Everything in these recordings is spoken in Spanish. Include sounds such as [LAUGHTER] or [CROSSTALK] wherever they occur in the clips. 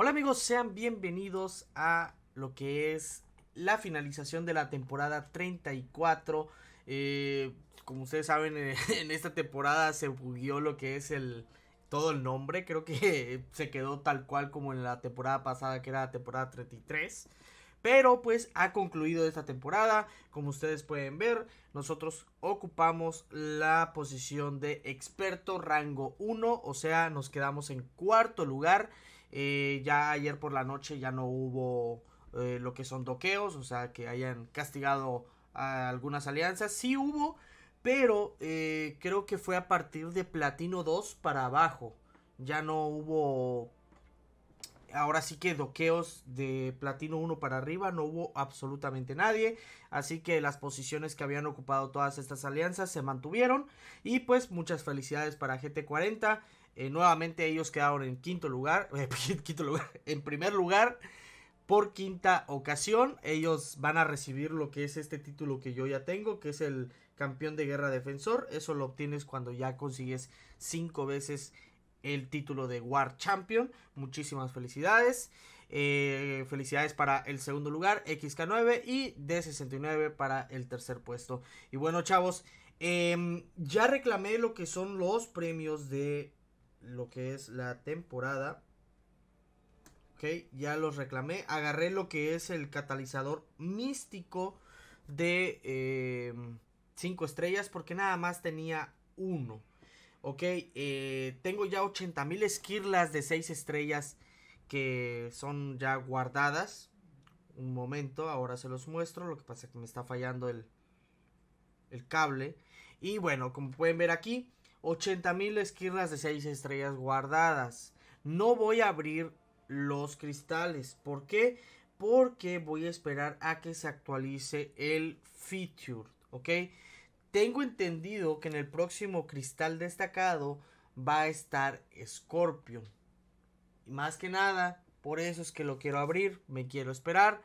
Hola amigos, sean bienvenidos a lo que es la finalización de la temporada 34. Eh, como ustedes saben, eh, [LAUGHS] en esta temporada se bugueó lo que es el todo el nombre. Creo que [LAUGHS] se quedó tal cual como en la temporada pasada, que era la temporada 33. Pero pues ha concluido esta temporada. Como ustedes pueden ver, nosotros ocupamos la posición de experto rango 1. O sea, nos quedamos en cuarto lugar. Eh, ya ayer por la noche ya no hubo eh, lo que son doqueos, o sea, que hayan castigado a algunas alianzas. Sí hubo, pero eh, creo que fue a partir de Platino 2 para abajo. Ya no hubo... Ahora sí que doqueos de Platino 1 para arriba, no hubo absolutamente nadie. Así que las posiciones que habían ocupado todas estas alianzas se mantuvieron. Y pues muchas felicidades para GT40. Eh, nuevamente ellos quedaron en [LAUGHS] quinto lugar, en primer lugar por quinta ocasión. Ellos van a recibir lo que es este título que yo ya tengo, que es el campeón de guerra defensor. Eso lo obtienes cuando ya consigues cinco veces el título de War Champion. Muchísimas felicidades. Eh, felicidades para el segundo lugar, XK9 y D69 para el tercer puesto. Y bueno, chavos, em, ya reclamé lo que son los premios de lo que es la temporada. Ok, ya los reclamé. Agarré lo que es el catalizador místico de 5 eh, estrellas porque nada más tenía uno. Ok, eh, tengo ya 80.000 esquirlas de 6 estrellas que son ya guardadas. Un momento, ahora se los muestro. Lo que pasa es que me está fallando el, el cable. Y bueno, como pueden ver aquí, 80.000 esquirlas de 6 estrellas guardadas. No voy a abrir los cristales. ¿Por qué? Porque voy a esperar a que se actualice el feature. Tengo entendido que en el próximo cristal destacado va a estar Scorpion. Y más que nada, por eso es que lo quiero abrir. Me quiero esperar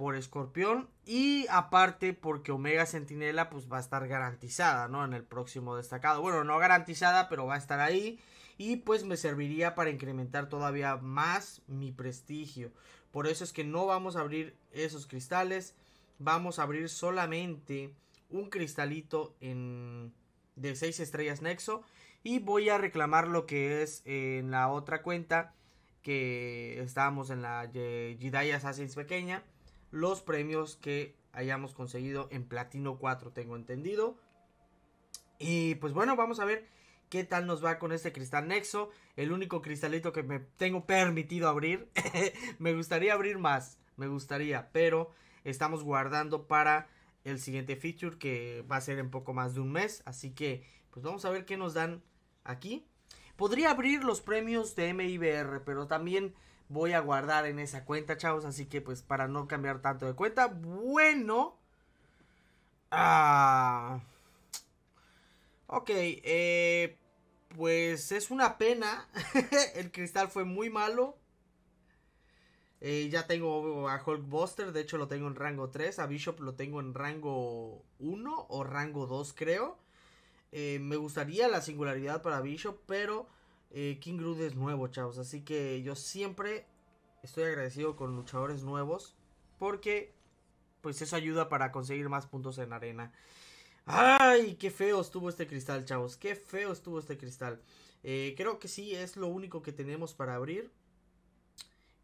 por Escorpión y aparte porque Omega Centinela pues va a estar garantizada, ¿no? En el próximo destacado. Bueno, no garantizada, pero va a estar ahí y pues me serviría para incrementar todavía más mi prestigio. Por eso es que no vamos a abrir esos cristales, vamos a abrir solamente un cristalito en de 6 estrellas Nexo y voy a reclamar lo que es eh, en la otra cuenta que estábamos en la eh, Jedi Assassins pequeña los premios que hayamos conseguido en Platino 4, tengo entendido. Y pues bueno, vamos a ver qué tal nos va con este cristal Nexo. El único cristalito que me tengo permitido abrir. [LAUGHS] me gustaría abrir más, me gustaría, pero estamos guardando para el siguiente feature que va a ser en poco más de un mes. Así que pues vamos a ver qué nos dan aquí. Podría abrir los premios de MIBR, pero también voy a guardar en esa cuenta, chavos. Así que pues para no cambiar tanto de cuenta. Bueno. Ah. Ok, eh, pues es una pena. [LAUGHS] el cristal fue muy malo. Eh, ya tengo a Buster. de hecho lo tengo en rango 3. A Bishop lo tengo en rango 1 o rango 2 creo. Eh, me gustaría la singularidad para Bishop, pero eh, King Rude es nuevo, chavos. Así que yo siempre estoy agradecido con luchadores nuevos. Porque pues eso ayuda para conseguir más puntos en arena. ¡Ay! ¡Qué feo estuvo este cristal, chavos! ¡Qué feo estuvo este cristal! Eh, creo que sí, es lo único que tenemos para abrir.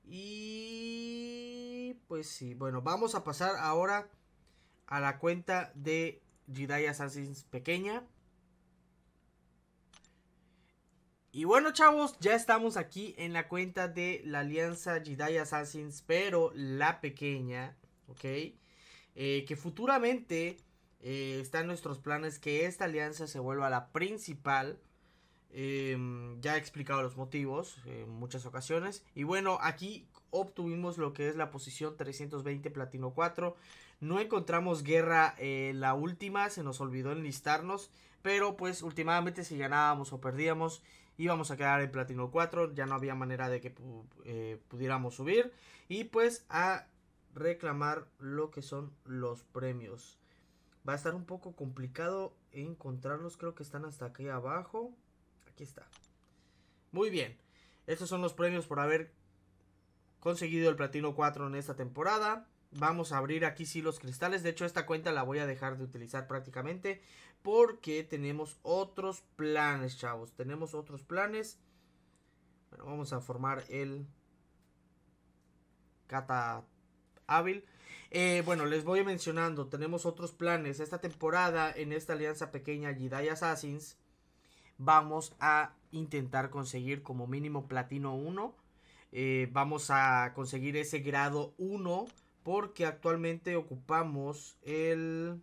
Y... Pues sí, bueno, vamos a pasar ahora a la cuenta de Jedi Assassins pequeña. Y bueno, chavos, ya estamos aquí en la cuenta de la alianza Jedi Assassins, pero la pequeña, ¿ok? Eh, que futuramente eh, están nuestros planes que esta alianza se vuelva la principal. Em, ya he explicado los motivos en muchas ocasiones. Y bueno, aquí obtuvimos lo que es la posición 320 Platino 4. No encontramos guerra eh, la última, se nos olvidó enlistarnos. Pero pues últimamente si ganábamos o perdíamos vamos a quedar en platino 4, ya no había manera de que eh, pudiéramos subir y pues a reclamar lo que son los premios. Va a estar un poco complicado encontrarlos, creo que están hasta aquí abajo. Aquí está. Muy bien, estos son los premios por haber conseguido el platino 4 en esta temporada. Vamos a abrir aquí sí los cristales. De hecho, esta cuenta la voy a dejar de utilizar prácticamente. Porque tenemos otros planes, chavos. Tenemos otros planes. Bueno, vamos a formar el Cata Hábil. Eh, bueno, les voy mencionando, tenemos otros planes. Esta temporada, en esta alianza pequeña Jedi Assassins, vamos a intentar conseguir como mínimo platino 1. Eh, vamos a conseguir ese grado 1 porque actualmente ocupamos el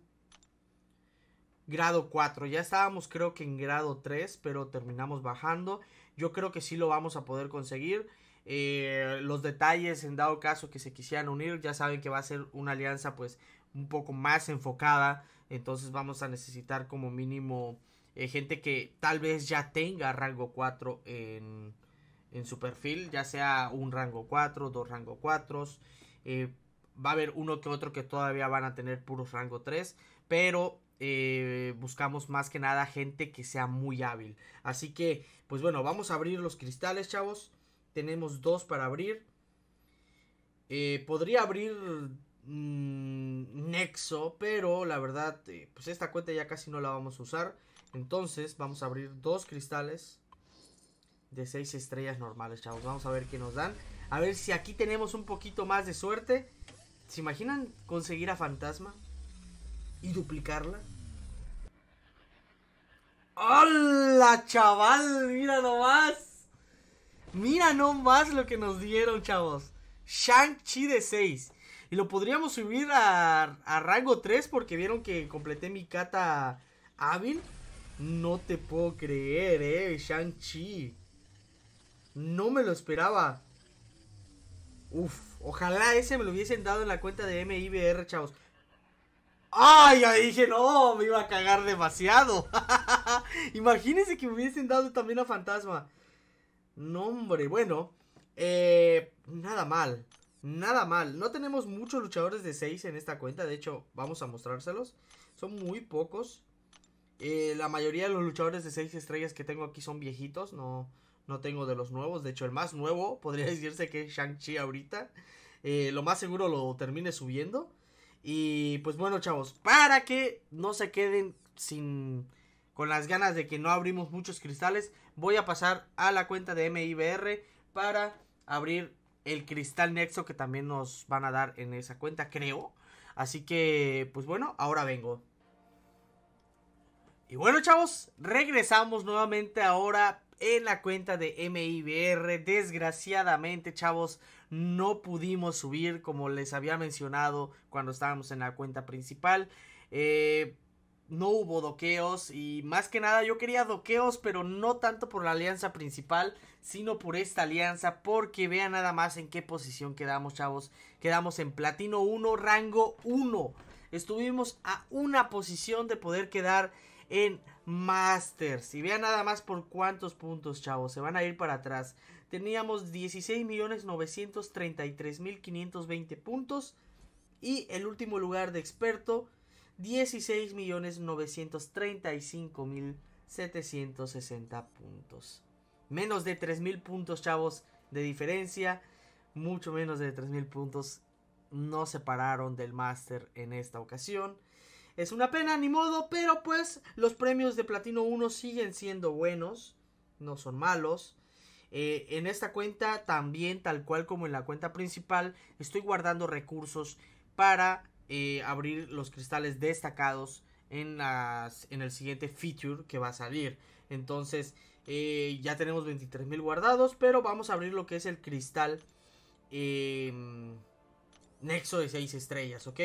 grado 4. Ya estábamos creo que en grado 3, pero terminamos bajando. Yo creo que sí lo vamos a poder conseguir. Eh, los detalles en dado caso que se quisieran unir, ya saben que va a ser una alianza pues un poco más enfocada. Entonces vamos a necesitar como mínimo eh, gente que tal vez ya tenga rango 4 en, su perfil, ya sea un rango 4, dos rango 4. Eh, va a haber uno que otro que todavía van a tener puros rango 3, pero eh, buscamos más que nada gente que sea muy hábil. Así que, pues bueno, vamos a abrir los cristales, chavos. Tenemos dos para abrir. Eh, podría abrir mm, Nexo, pero la verdad, eh, pues esta cuenta ya casi no la vamos a usar. Entonces, vamos a abrir dos cristales de seis estrellas normales, chavos. Vamos a ver qué nos dan. A ver si aquí tenemos un poquito más de suerte. ¿Se imaginan conseguir a Fantasma? y duplicarla. ¡Hola, chaval! Mira nomás. Mira nomás lo que nos dieron, chavos. Shang-Chi de 6. Y lo podríamos subir a, rango 3 porque vieron que completé mi cata hábil. No te puedo creer, eh, Shang-Chi. No me lo esperaba. Uf, ojalá ese me lo hubiesen dado en la cuenta de MIBR, chavos. Ay, Ya dije, no, me iba a cagar demasiado. [LAUGHS] Imagínense que hubiesen dado también a Fantasma. No, hombre, bueno. Eh, nada mal. Nada mal. No tenemos muchos luchadores de 6 en esta cuenta. De hecho, vamos a mostrárselos. Son muy pocos. Eh, la mayoría de los luchadores de 6 estrellas que tengo aquí son viejitos. No, no tengo de los nuevos. De hecho, el más nuevo [LAUGHS] podría decirse que es Shang-Chi ahorita. Eh, lo más seguro lo termine subiendo. Y pues bueno, chavos, para que no se queden sin con las ganas de que no abrimos muchos cristales, voy a pasar a la cuenta de MIBR para abrir el cristal nexo que también nos van a dar en esa cuenta, creo. Así que, pues bueno, ahora vengo. Y bueno, chavos, regresamos nuevamente ahora en la cuenta de MIBR. Desgraciadamente, chavos, no pudimos subir como les había mencionado cuando estábamos en la cuenta principal. Eh, no hubo doqueos y más que nada yo quería doqueos, pero no tanto por la alianza principal, sino por esta alianza, porque vean nada más en qué posición quedamos, chavos. Quedamos en platino 1, rango 1. Estuvimos a una posición de poder quedar en Masters. Y vean nada más por cuántos puntos, chavos. Se van a ir para atrás. Teníamos 16.933.520 puntos. Y el último lugar de experto, 16.935.760 puntos. Menos de 3.000 puntos, chavos, de diferencia. Mucho menos de 3.000 puntos. No se pararon del Master en esta ocasión. Es una pena, ni modo, pero pues los premios de Platino 1 siguen siendo buenos, no son malos. Eh, en esta cuenta también, tal cual como en la cuenta principal, estoy guardando recursos para eh, abrir los cristales destacados en, las, en el siguiente feature que va a salir. Entonces, eh, ya tenemos 23.000 guardados, pero vamos a abrir lo que es el cristal em, Nexo de 6 estrellas, ¿ok?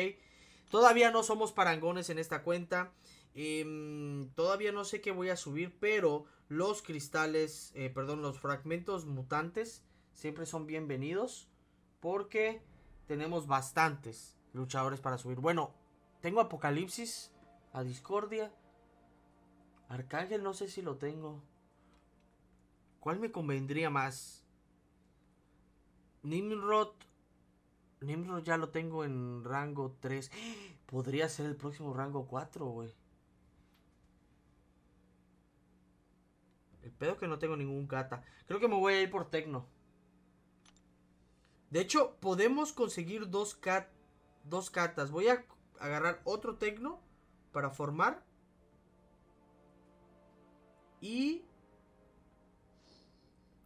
Todavía no somos parangones en esta cuenta. Em, todavía no sé qué voy a subir, pero los cristales, eh, perdón, los fragmentos mutantes siempre son bienvenidos porque tenemos bastantes luchadores para subir. Bueno, tengo Apocalipsis, a Discordia, Arcángel no sé si lo tengo. ¿Cuál me convendría más? Nimrod Nimrod ya lo tengo en rango 3. Podría ser el próximo rango 4, güey. El pedo que no tengo ningún gata. Creo que me voy a ir por Tecno. De hecho, podemos conseguir dos, cat, dos catas. Voy a agarrar otro Tecno para formar. Y...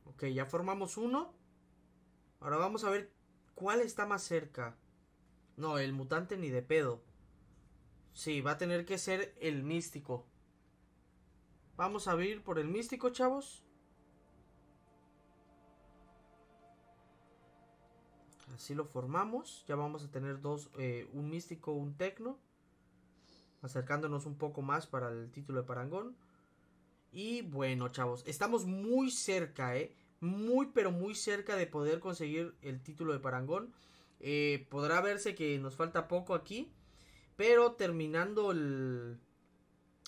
Ok, ya formamos uno. Ahora vamos a ver ¿Cuál está más cerca? No, el mutante ni de pedo. Sí, va a tener que ser el místico. Vamos a ir por el místico, chavos. Así lo formamos. Ya vamos a tener dos, eh, un místico, un tecno. Acercándonos un poco más para el título de Parangón. Y bueno, chavos, estamos muy cerca, ¿eh? muy pero muy cerca de poder conseguir el título de Parangón. Eh, podrá verse que nos falta poco aquí. Pero terminando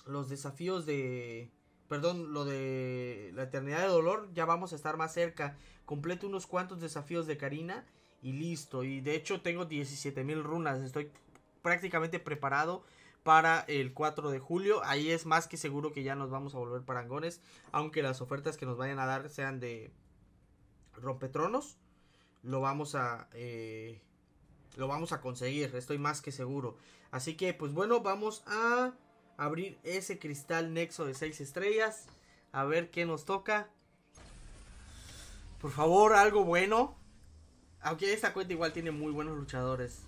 los desafíos de... Perdón, lo de la eternidad de dolor, ya vamos a estar más cerca. Completo unos cuantos desafíos de Karina y listo. Y de hecho tengo 17.000 runas. Estoy prácticamente preparado para el 4 de julio. Ahí es más que seguro que ya nos vamos a volver parangones. Aunque las ofertas que nos vayan a dar sean de rompetronos, lo vamos a... Eh, lo vamos a conseguir, estoy más que seguro. Así que, pues bueno, vamos a abrir ese cristal nexo de 6 estrellas. A ver qué nos toca. Por favor, algo bueno. Aunque esta cuenta igual tiene muy buenos luchadores.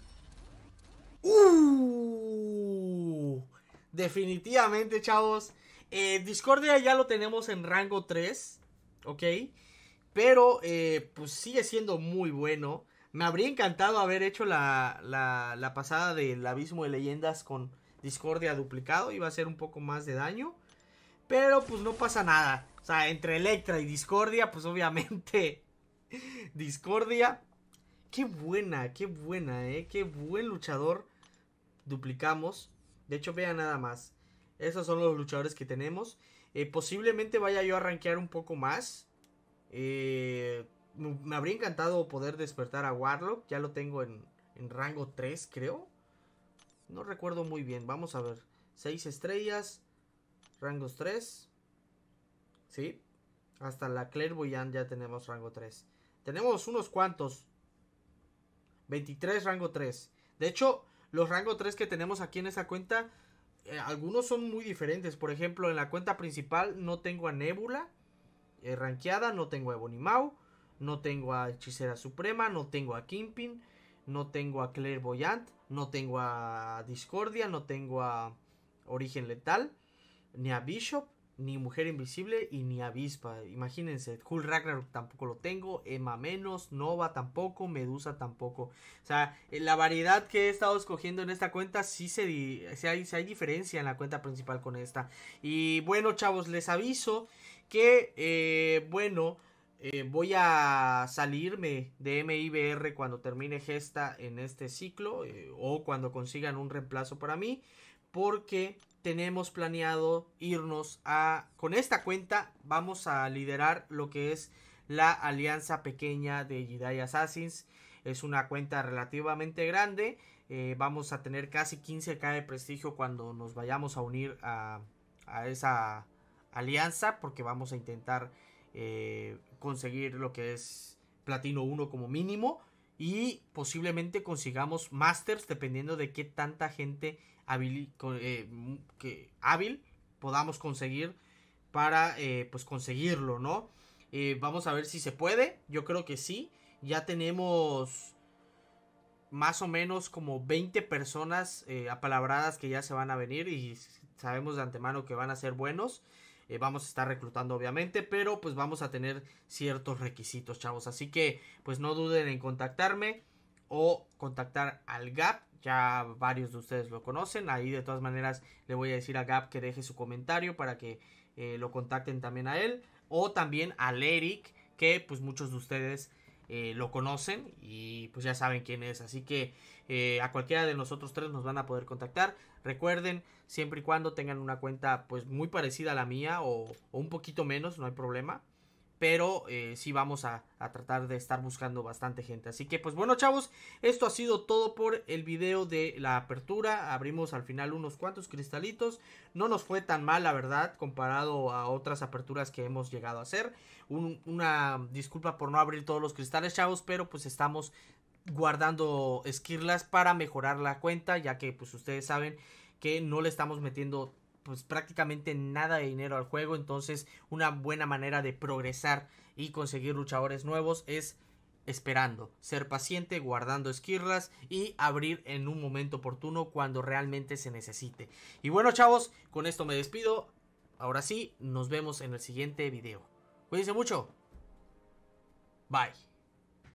¡Uh! Definitivamente, chavos. Eh, Discordia ya lo tenemos en rango 3. ¿Ok? Pero, eh, pues sigue siendo muy bueno. Me habría encantado haber hecho la, pasada del Abismo de Leyendas con Discordia duplicado. Iba a hacer un poco más de daño. Pero, pues no pasa nada. O sea, entre Electra y Discordia, pues obviamente. [LAUGHS] Discordia. Qué buena, qué buena, eh. Qué buen luchador. Duplicamos. De hecho, vean nada más. Esos son los luchadores que tenemos. Eh, posiblemente vaya yo a rankear un poco más. Eh, me habría encantado poder despertar a Warlock. Ya lo tengo en, rango 3, creo. No recuerdo muy bien. Vamos a ver. 6 estrellas. Rangos 3. Sí. Hasta la Clairvoyant ya tenemos rango 3. Tenemos unos cuantos. 23 rango 3. De hecho, los rango 3 que tenemos aquí en esa cuenta. Eh, algunos son muy diferentes. Por ejemplo, en la cuenta principal no tengo a Nebula. Eh, ranqueada, no tengo a mau no tengo a Hechicera Suprema, no tengo a Kimpin, no tengo a Boyant no tengo a Discordia, no tengo a Origen Letal, ni a Bishop, ni Mujer Invisible y ni a Vispa. Imagínense, Cool Ragnarok tampoco lo tengo, Emma menos, Nova tampoco, Medusa tampoco. O sea, eh, la variedad que he estado escogiendo en esta cuenta Si se, hay, hay diferencia en la cuenta principal con esta. Y bueno, chavos, les aviso que, eh, bueno, eh, voy a salirme de MIBR cuando termine Gesta en este ciclo eh, o cuando consigan un reemplazo para mí, porque tenemos planeado irnos a... Con esta cuenta vamos a liderar lo que es la alianza pequeña de Jedi Assassins. Es una cuenta relativamente grande. vamos a tener casi 15k de prestigio cuando nos vayamos a unir a, a esa alianza porque vamos a intentar eh, conseguir lo que es platino 1 como mínimo y posiblemente consigamos masters dependiendo de qué tanta gente hábil, eh, que hábil podamos conseguir para eh, pues conseguirlo, ¿no? vamos a ver si se puede, yo creo que sí, ya tenemos más o menos como 20 personas apalabradas que ya se van a venir y sabemos de antemano que van a ser buenos. Eh, vamos a estar reclutando obviamente, pero pues vamos a tener ciertos requisitos, chavos. Así que pues no duden en contactarme o contactar al GAP. Ya varios de ustedes lo conocen. Ahí de todas maneras le voy a decir a GAP que deje su comentario para que eh, lo contacten también a él. O también al Eric, que pues muchos de ustedes eh, lo conocen y pues ya saben quién es. Así que eh, a cualquiera de nosotros tres nos van a poder contactar. Recuerden, siempre y cuando tengan una cuenta pues muy parecida a la mía o un poquito menos, no hay problema pero eh, sí vamos a, tratar de estar buscando bastante gente. Así que pues bueno chavos, esto ha sido todo por el video de la apertura. Abrimos al final unos cuantos cristalitos. No nos fue tan mal la verdad comparado a otras aperturas que hemos llegado a hacer. una disculpa por no abrir todos los cristales chavos, pero pues estamos guardando esquirlas para mejorar la cuenta ya que pues ustedes saben que no le estamos metiendo pues prácticamente nada de dinero al juego, entonces una buena manera de progresar y conseguir luchadores nuevos es esperando, ser paciente, guardando esquirlas y abrir en un momento oportuno cuando realmente se necesite. Y bueno chavos, con esto me despido. Ahora sí, nos vemos en el siguiente video. Cuídense mucho. Bye.